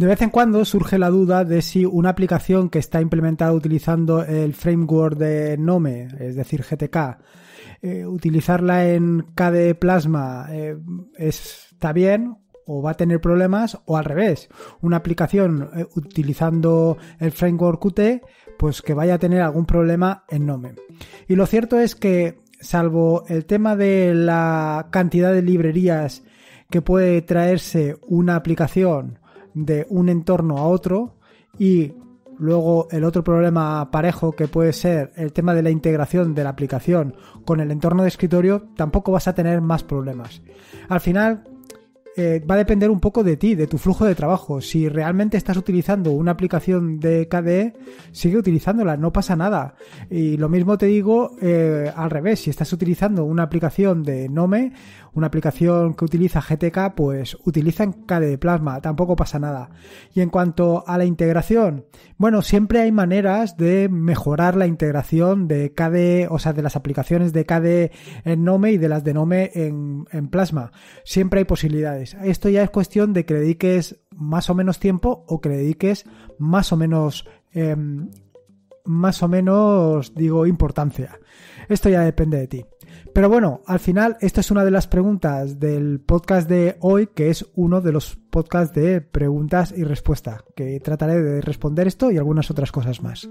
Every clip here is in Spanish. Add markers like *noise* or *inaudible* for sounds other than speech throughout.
De vez en cuando surge la duda de si una aplicación que está implementada utilizando el framework de Nome, es decir, GTK, eh, utilizarla en KDE Plasma eh, está bien o va a tener problemas o al revés, una aplicación eh, utilizando el framework Qt, pues que vaya a tener algún problema en Nome. Y lo cierto es que, salvo el tema de la cantidad de librerías que puede traerse una aplicación, de un entorno a otro y luego el otro problema parejo que puede ser el tema de la integración de la aplicación con el entorno de escritorio, tampoco vas a tener más problemas. Al final, eh, va a depender un poco de ti, de tu flujo de trabajo. Si realmente estás utilizando una aplicación de KDE, sigue utilizándola, no pasa nada. Y lo mismo te digo eh, al revés, si estás utilizando una aplicación de Nome, una aplicación que utiliza GTK, pues utiliza KDE Plasma, tampoco pasa nada. Y en cuanto a la integración, bueno, siempre hay maneras de mejorar la integración de KDE, o sea, de las aplicaciones de KDE en Nome y de las de Nome en, Plasma. Siempre hay posibilidades. Esto ya es cuestión de que le dediques más o menos tiempo o que le dediques más o menos... Em, más o menos, digo, importancia. Esto ya depende de ti. Pero bueno, al final, esta es una de las preguntas del podcast de hoy, que es uno de los podcasts de preguntas y respuesta, que trataré de responder esto y algunas otras cosas más.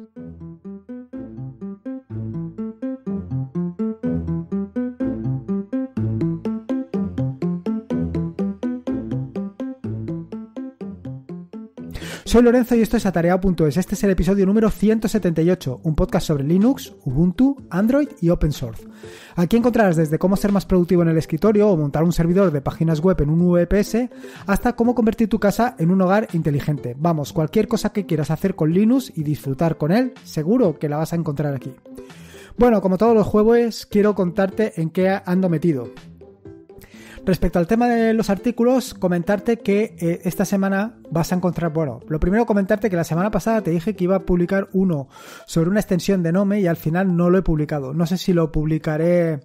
Soy Lorenzo y esto es Atareado.es. Este es el episodio número 178, un podcast sobre Linux, Ubuntu, Android y Open Source. Aquí encontrarás desde cómo ser más productivo en el escritorio o montar un servidor de páginas web en un VPS hasta cómo convertir tu casa en un hogar inteligente. Vamos, cualquier cosa que quieras hacer con Linux y disfrutar con él, seguro que la vas a encontrar aquí. Bueno, como todos los jueves, quiero contarte en qué ando metido. Respecto al tema de los artículos, comentarte que eh, esta semana vas a encontrar, bueno, lo primero comentarte que la semana pasada te dije que iba a publicar uno sobre una extensión de Nome y al final no lo he publicado. No sé si lo publicaré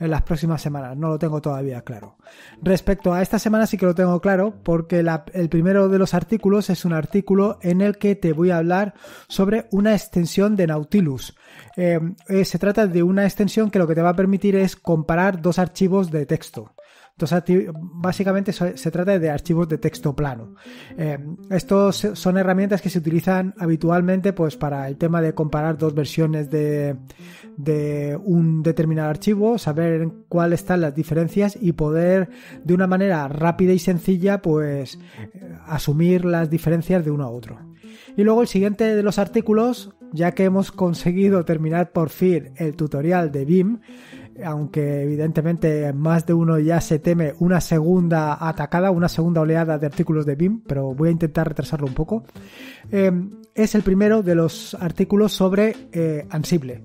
en las próximas semanas, no lo tengo todavía claro. Respecto a esta semana sí que lo tengo claro porque el primero de los artículos es un artículo en el que te voy a hablar sobre una extensión de Nautilus. Eh, eh, se trata de una extensión que lo que te va a permitir es comparar dos archivos de texto. Entonces, básicamente se trata de archivos de texto plano. estas eh, estos son herramientas que se utilizan habitualmente pues, para el tema de comparar dos versiones de, un determinado archivo, saber cuáles están las diferencias y poder de una manera rápida y sencilla pues, eh, asumir las diferencias de uno a otro. Y luego el siguiente de los artículos, ya que hemos conseguido terminar por fin el tutorial de BIM, aunque evidentemente más de uno ya se teme una segunda atacada, una segunda oleada de artículos de BIM, pero voy a intentar retrasarlo un poco, eh, es el primero de los artículos sobre eh, Ansible.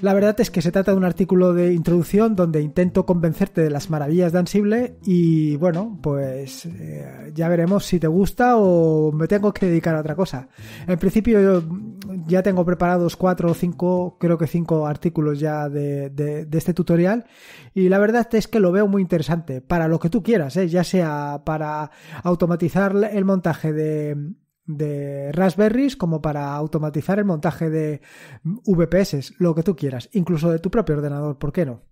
La verdad es que se trata de un artículo de introducción donde intento convencerte de las maravillas de Ansible y bueno, pues eh, ya veremos si te gusta o me tengo que dedicar a otra cosa. En principio yo ya tengo preparados cuatro o cinco, creo que cinco artículos ya de, este tutorial y la verdad es que lo veo muy interesante para lo que tú quieras, ¿eh? ya sea para automatizar el montaje de de Raspberries como para automatizar el montaje de VPS, lo que tú quieras, incluso de tu propio ordenador, ¿por qué no?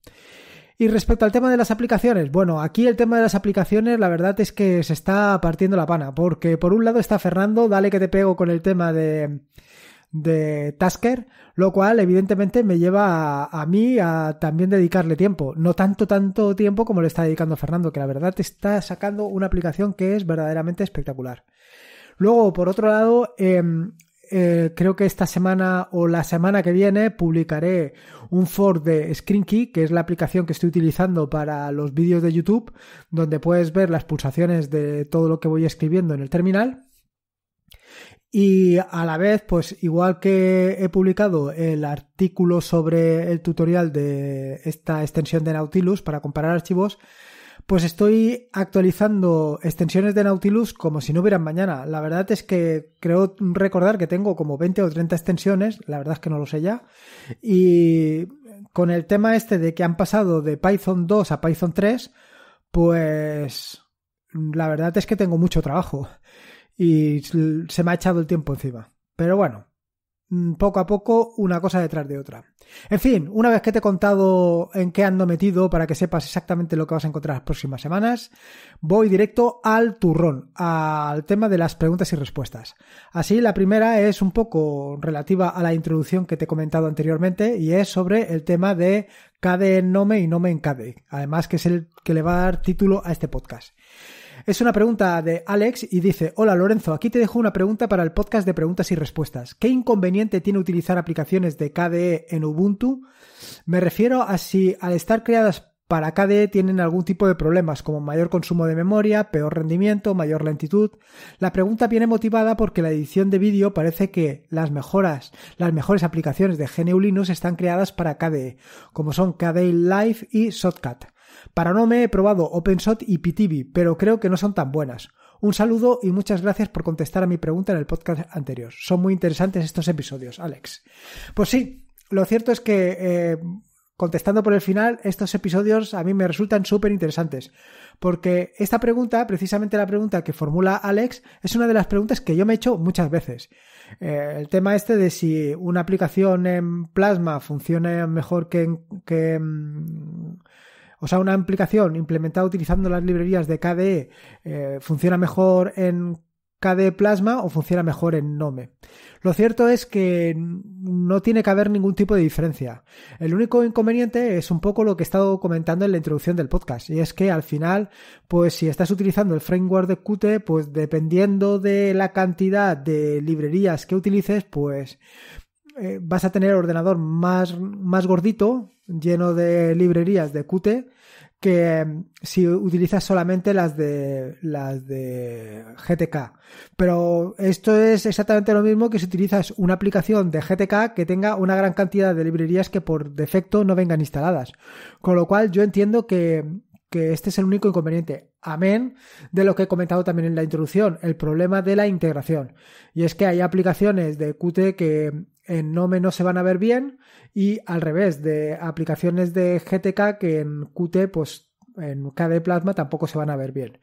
Y respecto al tema de las aplicaciones, bueno, aquí el tema de las aplicaciones la verdad es que se está partiendo la pana, porque por un lado está Fernando, dale que te pego con el tema de, de Tasker, lo cual evidentemente me lleva a, mí a también dedicarle tiempo, no tanto tanto tiempo como le está dedicando Fernando, que la verdad está sacando una aplicación que es verdaderamente espectacular. Luego, por otro lado, em, eh, creo que esta semana o la semana que viene publicaré un for de Screenkey, que es la aplicación que estoy utilizando para los vídeos de YouTube, donde puedes ver las pulsaciones de todo lo que voy escribiendo en el terminal. Y a la vez, pues igual que he publicado el artículo sobre el tutorial de esta extensión de Nautilus para comparar archivos, pues estoy actualizando extensiones de Nautilus como si no hubieran mañana. La verdad es que creo recordar que tengo como 20 o 30 extensiones, la verdad es que no lo sé ya. Y con el tema este de que han pasado de Python 2 a Python 3, pues la verdad es que tengo mucho trabajo y se me ha echado el tiempo encima. Pero bueno, Mm, poco a poco una cosa detrás de otra. En fin, una vez que te he contado en qué ando metido para que sepas exactamente lo que vas a encontrar las próximas semanas, voy directo al turrón, al tema de las preguntas y respuestas. Así, la primera es un poco relativa a la introducción que te he comentado anteriormente y es sobre el tema de cade en nome y nome en cade, además que es el que le va a dar título a este podcast. Es una pregunta de Alex y dice, hola Lorenzo, aquí te dejo una pregunta para el podcast de preguntas y respuestas. ¿Qué inconveniente tiene utilizar aplicaciones de KDE en Ubuntu? Me refiero a si al estar creadas para KDE tienen algún tipo de problemas, como mayor consumo de memoria, peor rendimiento, mayor lentitud. La pregunta viene motivada porque la edición de vídeo parece que las mejoras, las mejores aplicaciones de GNU Linux están creadas para KDE, como son KDE Live y Shotcut. Para no me he probado OpenShot y PTV, pero creo que no son tan buenas. Un saludo y muchas gracias por contestar a mi pregunta en el podcast anterior. Son muy interesantes estos episodios, Alex. Pues sí, lo cierto es que, eh, contestando por el final, estos episodios a mí me resultan súper interesantes. Porque esta pregunta, precisamente la pregunta que formula Alex, es una de las preguntas que yo me he hecho muchas veces. Eh, el tema este de si una aplicación en Plasma funciona mejor que que en o sea, una aplicación implementada utilizando las librerías de KDE eh, funciona mejor en KDE Plasma o funciona mejor en Nome. Lo cierto es que no tiene que haber ningún tipo de diferencia. El único inconveniente es un poco lo que he estado comentando en la introducción del podcast, y es que al final, pues si estás utilizando el framework de Qt, pues dependiendo de la cantidad de librerías que utilices, pues eh, vas a tener el ordenador más, más gordito, lleno de librerías de Qt, que em, si utilizas solamente las de las de GTK. Pero esto es exactamente lo mismo que si utilizas una aplicación de GTK que tenga una gran cantidad de librerías que por defecto no vengan instaladas. Con lo cual yo entiendo que, que este es el único inconveniente. Amén de lo que he comentado también en la introducción, el problema de la integración. Y es que hay aplicaciones de Qt que en Nome no se van a ver bien y al revés, de aplicaciones de GTK que en Qt pues en KD Plasma tampoco se van a ver bien.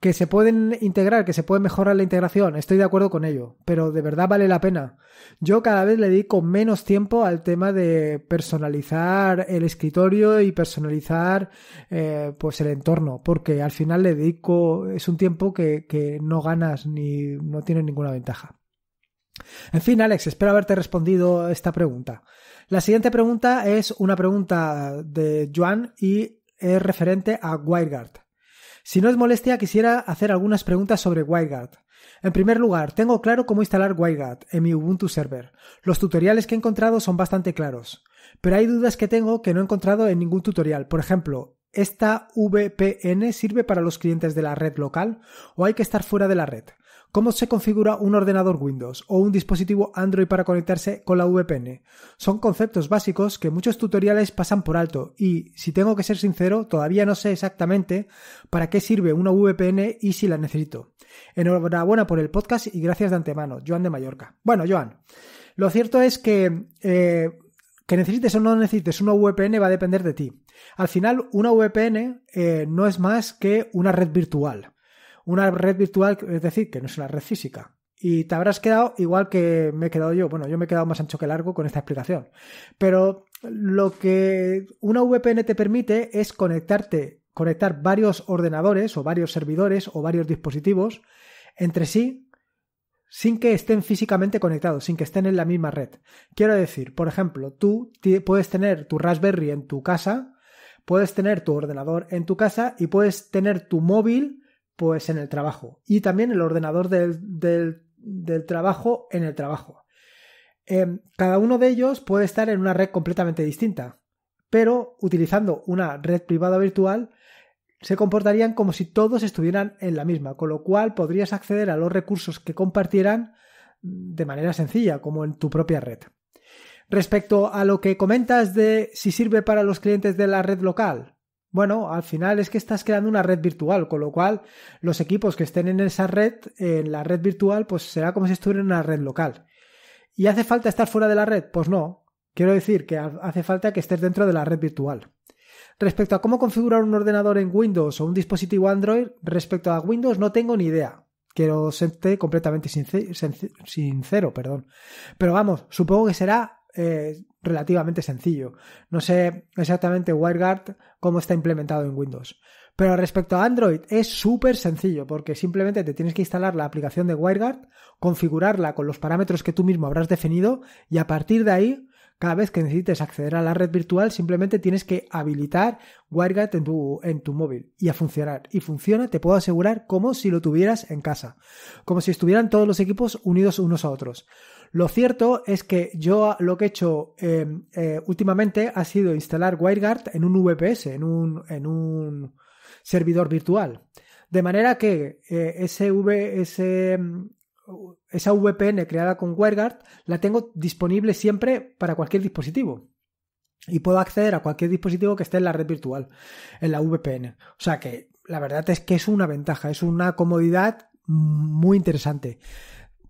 Que se pueden integrar, que se puede mejorar la integración, estoy de acuerdo con ello, pero de verdad vale la pena. Yo cada vez le dedico menos tiempo al tema de personalizar el escritorio y personalizar eh, pues el entorno, porque al final le dedico, es un tiempo que, que no ganas ni no tiene ninguna ventaja. En fin, Alex, espero haberte respondido esta pregunta. La siguiente pregunta es una pregunta de Joan y es referente a WireGuard. Si no es molestia, quisiera hacer algunas preguntas sobre WireGuard. En primer lugar, tengo claro cómo instalar WireGuard en mi Ubuntu server. Los tutoriales que he encontrado son bastante claros. Pero hay dudas que tengo que no he encontrado en ningún tutorial. Por ejemplo, ¿esta VPN sirve para los clientes de la red local o hay que estar fuera de la red? cómo se configura un ordenador Windows o un dispositivo Android para conectarse con la VPN. Son conceptos básicos que muchos tutoriales pasan por alto y, si tengo que ser sincero, todavía no sé exactamente para qué sirve una VPN y si la necesito. Enhorabuena por el podcast y gracias de antemano, Joan de Mallorca. Bueno, Joan, lo cierto es que... Eh, que necesites o no necesites una VPN va a depender de ti. Al final, una VPN eh, no es más que una red virtual una red virtual, es decir, que no es una red física. Y te habrás quedado igual que me he quedado yo. Bueno, yo me he quedado más ancho que largo con esta explicación. Pero lo que una VPN te permite es conectarte, conectar varios ordenadores o varios servidores o varios dispositivos entre sí sin que estén físicamente conectados, sin que estén en la misma red. Quiero decir, por ejemplo, tú puedes tener tu Raspberry en tu casa, puedes tener tu ordenador en tu casa y puedes tener tu móvil pues en el trabajo. Y también el ordenador del, trabajo en el trabajo. Em, cada uno de ellos puede estar en una red completamente distinta, pero utilizando una red privada virtual se comportarían como si todos estuvieran en la misma, con lo cual podrías acceder a los recursos que compartieran de manera sencilla, como en tu propia red. Respecto a lo que comentas de si sirve para los clientes de la red local, bueno, al final es que estás creando una red virtual, con lo cual los equipos que estén en esa red, en la red virtual, pues será como si estuvieran en una red local. ¿Y hace falta estar fuera de la red? Pues no. Quiero decir que hace falta que estés dentro de la red virtual. Respecto a cómo configurar un ordenador en Windows o un dispositivo Android, respecto a Windows no tengo ni idea. Quiero ser completamente sincero, perdón. Pero vamos, supongo que será eh, relativamente sencillo. No sé exactamente WireGuard cómo está implementado en Windows. Pero respecto a Android es súper sencillo porque simplemente te tienes que instalar la aplicación de WireGuard, configurarla con los parámetros que tú mismo habrás definido y a partir de ahí cada vez que necesites acceder a la red virtual, simplemente tienes que habilitar WireGuard en tu, móvil y a funcionar. Y funciona, te puedo asegurar, como si lo tuvieras en casa, como si estuvieran todos los equipos unidos unos a otros. Lo cierto es que yo lo que he hecho em, eh, últimamente ha sido instalar WireGuard en un VPS, en un, en un servidor virtual. De manera que eh, ese, v, esa VPN creada con WireGuard la tengo disponible siempre para cualquier dispositivo. Y puedo acceder a cualquier dispositivo que esté en la red virtual, en la VPN. O sea que la verdad es que es una ventaja, es una comodidad muy interesante.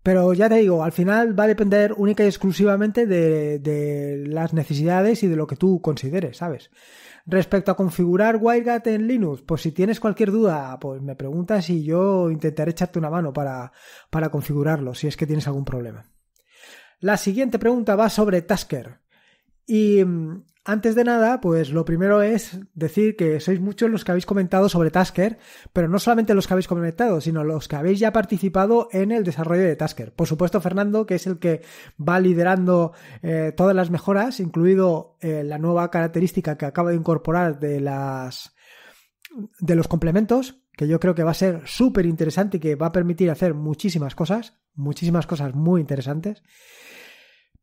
Pero ya te digo, al final va a depender única y exclusivamente de, las necesidades y de lo que tú consideres, ¿sabes? Respecto a configurar Wildcat en Linux, pues si tienes cualquier duda, pues me preguntas y yo intentaré echarte una mano para, para configurarlo, si es que tienes algún problema. La siguiente pregunta va sobre Tasker. Y mm, antes de nada, pues lo primero es decir que sois muchos los que habéis comentado sobre Tasker, pero no solamente los que habéis comentado, sino los que habéis ya participado en el desarrollo de Tasker. Por supuesto, Fernando, que es el que va liderando eh, todas las mejoras, incluido eh, la nueva característica que acaba de incorporar de las de los complementos, que yo creo que va a ser súper interesante y que va a permitir hacer muchísimas cosas, muchísimas cosas muy interesantes.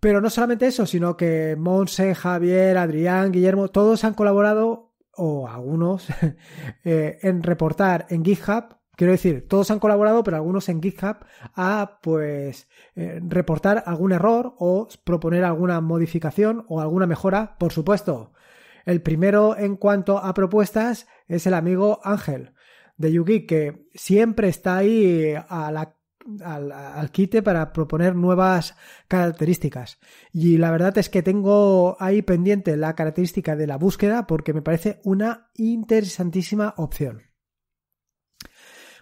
Pero no solamente eso, sino que Monse, Javier, Adrián, Guillermo, todos han colaborado, o algunos, *laughs* eh, en reportar en GitHub. Quiero decir, todos han colaborado, pero algunos en GitHub a pues eh, reportar algún error o proponer alguna modificación o alguna mejora, por supuesto. El primero en cuanto a propuestas es el amigo Ángel de Yugi, que siempre está ahí eh, a la al, quite para proponer nuevas características. Y la verdad es que tengo ahí pendiente la característica de la búsqueda porque me parece una interesantísima opción.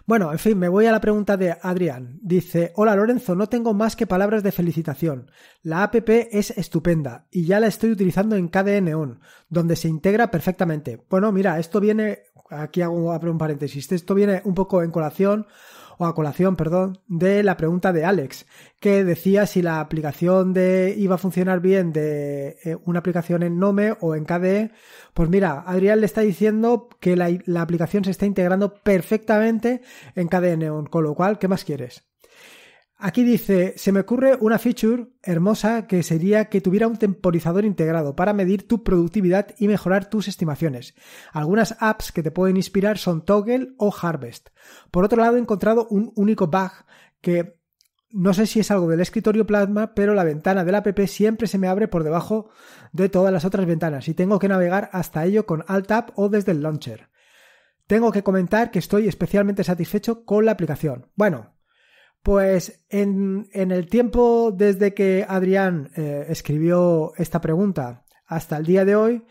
Bueno, en fin, me voy a la pregunta de Adrián. Dice, hola Lorenzo, no tengo más que palabras de felicitación. La APP es estupenda y ya la estoy utilizando en KDN On, donde se integra perfectamente. Bueno, mira, esto viene, aquí hago un paréntesis, esto viene un poco en colación o a colación, perdón, de la pregunta de Alex, que decía si la aplicación de iba a funcionar bien de eh, una aplicación en Nome o en KDE. Pues mira, Adrián le está diciendo que la, la aplicación se está integrando perfectamente en KDE Neon, con lo cual, ¿qué más quieres? Aquí dice, se me ocurre una feature hermosa que sería que tuviera un temporizador integrado para medir tu productividad y mejorar tus estimaciones. Algunas apps que te pueden inspirar son Toggle o Harvest. Por otro lado, he encontrado un único bug que no sé si es algo del escritorio Plasma, pero la ventana del app siempre se me abre por debajo de todas las otras ventanas y tengo que navegar hasta ello con Alt Tab o desde el launcher. Tengo que comentar que estoy especialmente satisfecho con la aplicación. Bueno, pues en, el tiempo desde que Adrián eh, escribió esta pregunta hasta el día de hoy,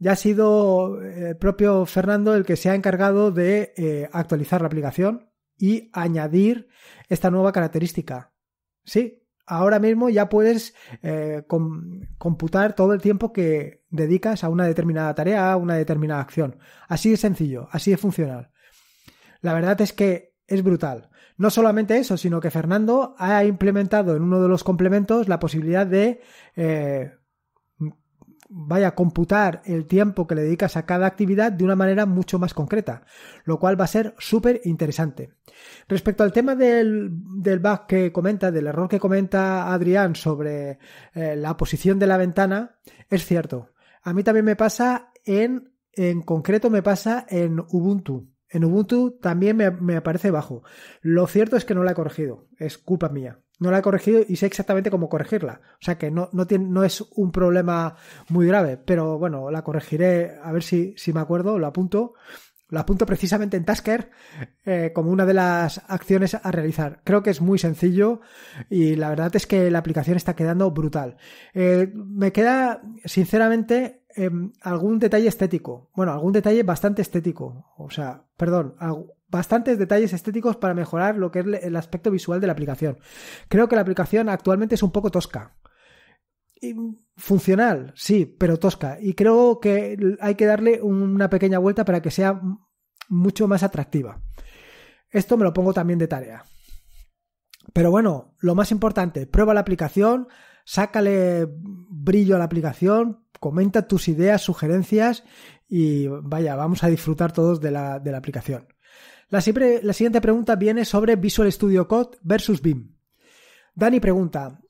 ya ha sido eh, el propio Fernando el que se ha encargado de eh, actualizar la aplicación y añadir esta nueva característica. Sí, ahora mismo ya puedes computar todo el tiempo que dedicas a una determinada tarea, a una determinada acción. Así de sencillo, así de funcional. La verdad es que es brutal. No solamente eso, sino que Fernando ha implementado en uno de los complementos la posibilidad de, eh, vaya, computar el tiempo que le dedicas a cada actividad de una manera mucho más concreta, lo cual va a ser súper interesante. Respecto al tema del, bug que comenta, del error que comenta Adrián sobre eh, la posición de la ventana, es cierto. A mí también me pasa en, en concreto me pasa en Ubuntu en Ubuntu también me, aparece bajo. Lo cierto es que no la he corregido. Es culpa mía. No la he corregido y sé exactamente cómo corregirla. O sea que no, es un problema muy grave. Pero bueno, la corregiré a ver si, si me acuerdo. Lo apunto. Lo apunto precisamente en Tasker eh, como una de las acciones a realizar. Creo que es muy sencillo y la verdad es que la aplicación está quedando brutal. Eh, me queda, sinceramente, Em, algún detalle estético. Bueno, algún detalle bastante estético. O sea, perdón, bastantes detalles estéticos para mejorar lo que es el aspecto visual de la aplicación. Creo que la aplicación actualmente es un poco tosca. Y mm, funcional, sí, pero tosca. Y creo que hay que darle una pequeña vuelta para que sea mucho más atractiva. Esto me lo pongo también de tarea. Pero bueno, lo más importante, prueba la aplicación, sácale brillo a la aplicación, comenta tus ideas, sugerencias y vaya, vamos a disfrutar todos de la, la aplicación. La, siguiente pregunta viene sobre Visual Studio Code versus BIM. Dani pregunta,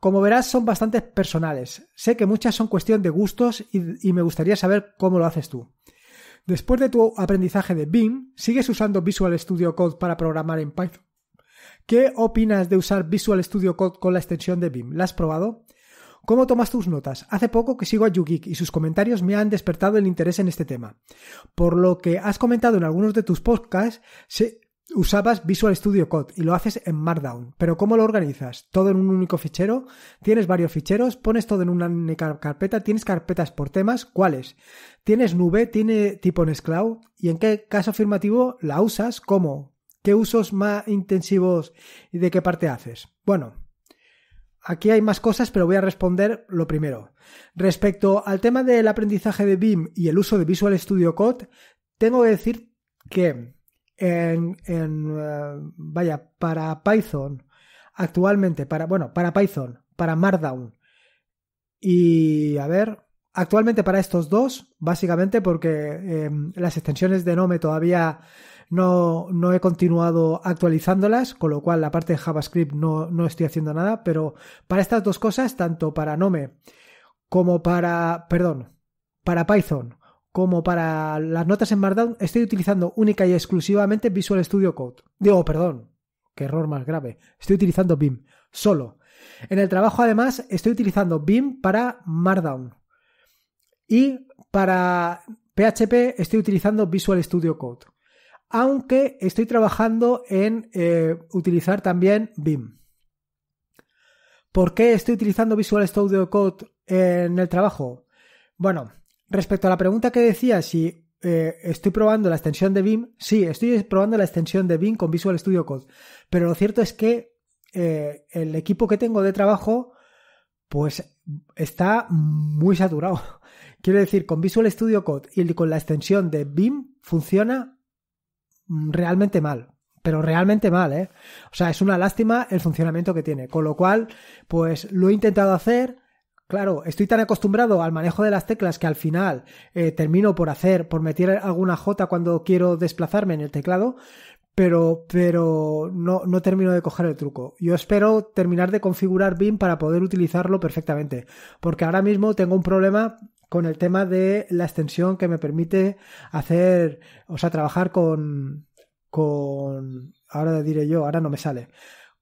como verás, son bastante personales. Sé que muchas son cuestión de gustos y, y, me gustaría saber cómo lo haces tú. Después de tu aprendizaje de BIM, ¿sigues usando Visual Studio Code para programar en Python? ¿Qué opinas de usar Visual Studio Code con la extensión de BIM? ¿La has probado? ¿Cómo tomas tus notas? Hace poco que sigo a Yugik y sus comentarios me han despertado el interés en este tema. Por lo que has comentado en algunos de tus podcasts, Usabas Visual Studio Code y lo haces en Markdown, pero ¿cómo lo organizas? ¿Todo en un único fichero? ¿Tienes varios ficheros? ¿Pones todo en una carpeta? ¿Tienes carpetas por temas? ¿Cuáles? ¿Tienes nube? ¿Tiene tipo en ¿Y en qué caso afirmativo la usas? ¿Cómo? ¿Qué usos más intensivos y de qué parte haces? Bueno, Aquí hay más cosas, pero voy a responder lo primero. Respecto al tema del aprendizaje de BIM y el uso de Visual Studio Code, tengo que decir que en, eh, vaya, para Python, actualmente, para, bueno, para Python, para Markdown y, a ver, actualmente para estos dos, básicamente porque em, las extensiones de Nome todavía no, no he continuado actualizándolas, con lo cual la parte de JavaScript no, estoy haciendo nada, pero para estas dos cosas, tanto para Nome como para, perdón, para Python, como para las notas en Markdown, estoy utilizando única y exclusivamente Visual Studio Code. Digo, perdón, qué error más grave. Estoy utilizando BIM solo. En el trabajo, además, estoy utilizando BIM para Markdown. Y para PHP estoy utilizando Visual Studio Code aunque estoy trabajando en eh, utilizar también BIM. ¿Por qué estoy utilizando Visual Studio Code en el trabajo? Bueno, respecto a la pregunta que decía si eh, estoy probando la extensión de BIM, sí, estoy probando la extensión de BIM con Visual Studio Code, pero lo cierto es que eh, el equipo que tengo de trabajo pues está muy saturado. *laughs* Quiero decir, con Visual Studio Code y con la extensión de BIM funciona Mm, realmente mal, pero realmente mal, ¿eh? O sea, es una lástima el funcionamiento que tiene, con lo cual, pues lo he intentado hacer. Claro, estoy tan acostumbrado al manejo de las teclas que al final eh, termino por hacer, por meter alguna J cuando quiero desplazarme en el teclado, pero, pero no, no, termino de coger el truco. Yo espero terminar de configurar BIM para poder utilizarlo perfectamente, porque ahora mismo tengo un problema con el tema de la extensión que me permite hacer, o sea, trabajar con, con, ahora diré yo, ahora no me sale,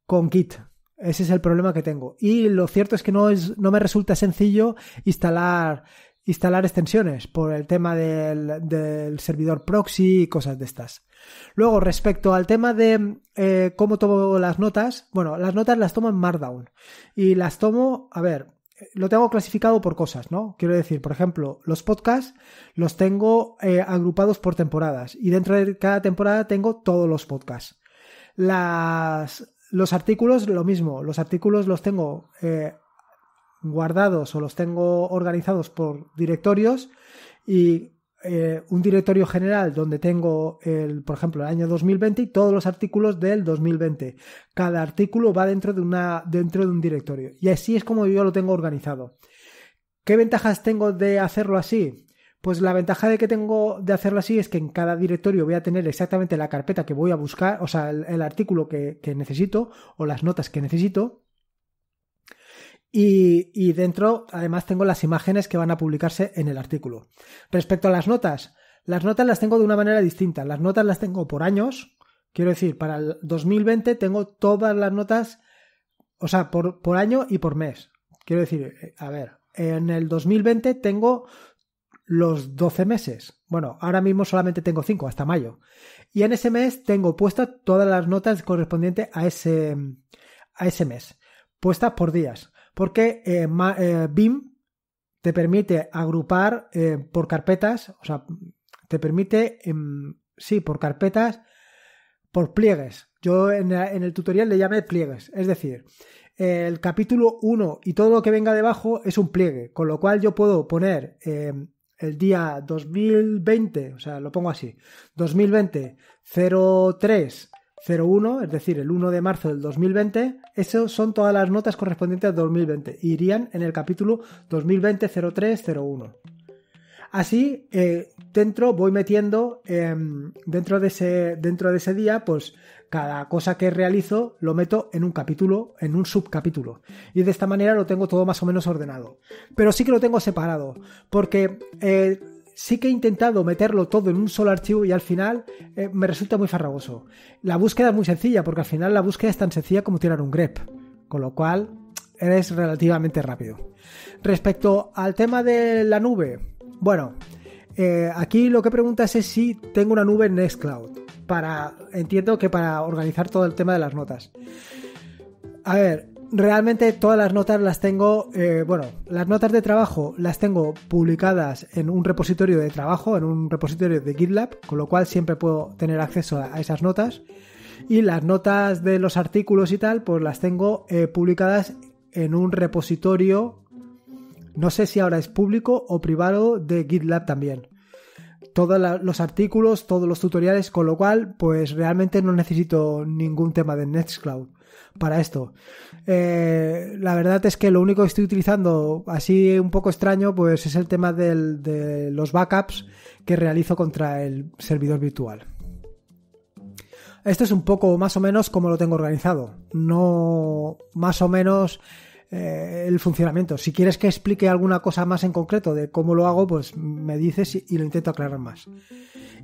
con Git. Ese es el problema que tengo. Y lo cierto es que no, es, no me resulta sencillo instalar, instalar extensiones por el tema del, del servidor proxy y cosas de estas. Luego, respecto al tema de eh, cómo tomo las notas, bueno, las notas las tomo en Markdown. Y las tomo, a ver, eh, lo tengo clasificado por cosas, ¿no? Quiero decir, por ejemplo, los podcasts los tengo eh, agrupados por temporadas y dentro de cada temporada tengo todos los podcasts. Las, los artículos, lo mismo, los artículos los tengo eh, guardados o los tengo organizados por directorios y eh, un directorio general donde tengo, el, por ejemplo, el año 2020 y todos los artículos del 2020. Cada artículo va dentro de, una, dentro de un directorio. Y así es como yo lo tengo organizado. ¿Qué ventajas tengo de hacerlo así? Pues la ventaja de que tengo de hacerlo así es que en cada directorio voy a tener exactamente la carpeta que voy a buscar, o sea, el, artículo que necesito o las notas que necesito. Y, dentro, además, tengo las imágenes que van a publicarse en el artículo. Respecto a las notas, las notas las tengo de una manera distinta. Las notas las tengo por años. Quiero decir, para el 2020 tengo todas las notas, o sea, por, por año y por mes. Quiero decir, a ver, en el 2020 tengo los 12 meses. Bueno, ahora mismo solamente tengo 5, hasta mayo. Y en ese mes tengo puestas todas las notas correspondientes a ese, a ese mes, puestas por días porque eh, eh, BIM te permite agrupar eh, por carpetas, o sea, te permite, em, sí, por carpetas, por pliegues. Yo en, en, el tutorial le llamé pliegues, es decir, el capítulo 1 y todo lo que venga debajo es un pliegue, con lo cual yo puedo poner em, el día 2020, o sea, lo pongo así, 2020 03 01, es decir, el 1 de marzo del 2020, eso son todas las notas correspondientes al 2020 irían en el capítulo 2020-03-01. Así, eh, dentro voy metiendo, em, dentro, de ese, dentro de ese día, pues cada cosa que realizo lo meto en un capítulo, en un subcapítulo. Y de esta manera lo tengo todo más o menos ordenado. Pero sí que lo tengo separado, porque... Eh, sí que he intentado meterlo todo en un solo archivo y al final eh, me resulta muy farragoso. La búsqueda es muy sencilla, porque al final la búsqueda es tan sencilla como tirar un grep, con lo cual eres relativamente rápido. Respecto al tema de la nube, bueno, eh, aquí lo que preguntas es si tengo una nube en Nextcloud. Para, entiendo que para organizar todo el tema de las notas. A ver, realmente todas las notas las tengo, eh, bueno, las notas de trabajo las tengo publicadas en un repositorio de trabajo, en un repositorio de GitLab, con lo cual siempre puedo tener acceso a esas notas. Y las notas de los artículos y tal, pues las tengo eh, publicadas en un repositorio, no sé si ahora es público o privado, de GitLab también. Todos los artículos, todos los tutoriales, con lo cual, pues realmente no necesito ningún tema de Nextcloud para esto. Eh, la verdad es que lo único que estoy utilizando así un poco extraño pues es el tema de los backups que realizo contra el servidor virtual. Esto es un poco más o menos como lo tengo organizado. No más o menos eh, el funcionamiento. Si quieres que explique alguna cosa más en concreto de cómo lo hago, pues me dices y, lo intento aclarar más.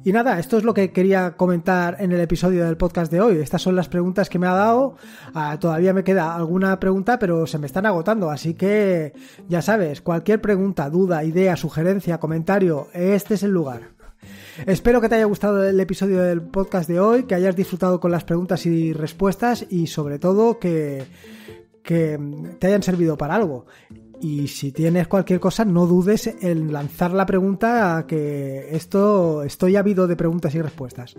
Y nada, esto es lo que quería comentar en el episodio del podcast de hoy. Estas son las preguntas que me ha dado. Ah, todavía me queda alguna pregunta, pero se me están agotando. Así que ya sabes, cualquier pregunta, duda, idea, sugerencia, comentario, este es el lugar. Espero que te haya gustado el episodio del podcast de hoy, que hayas disfrutado con las preguntas y respuestas y sobre todo que que mm, te hayan servido para algo. Y si tienes cualquier cosa, no dudes en lanzar la pregunta, que esto estoy habido de preguntas y respuestas.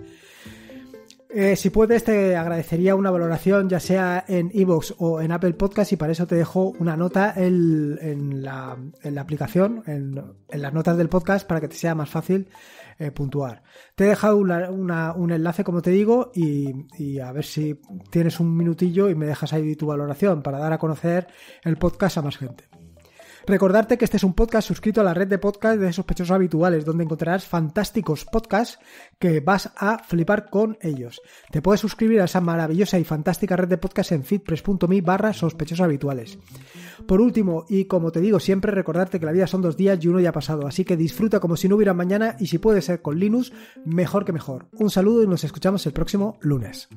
Eh, si puedes, te agradecería una valoración, ya sea en iVoox o en Apple Podcast, y para eso te dejo una nota en, la, aplicación, en las notas del podcast, para que te sea más fácil eh, puntuar. Te he dejado un enlace, como te digo, y, a ver si tienes un minutillo y me dejas ahí tu valoración para dar a conocer el podcast a más gente. Recordarte que este es un podcast suscrito a la red de podcast de sospechosos habituales, donde encontrarás fantásticos podcasts que vas a flipar con ellos. Te puedes suscribir a esa maravillosa y fantástica red de podcasts en fitpress.me barra sospechosos habituales. Por último, y como te digo siempre, recordarte que la vida son dos días y uno ya ha pasado, así que disfruta como si no hubiera mañana y si puede ser con Linux, mejor que mejor. Un saludo y nos escuchamos el próximo lunes.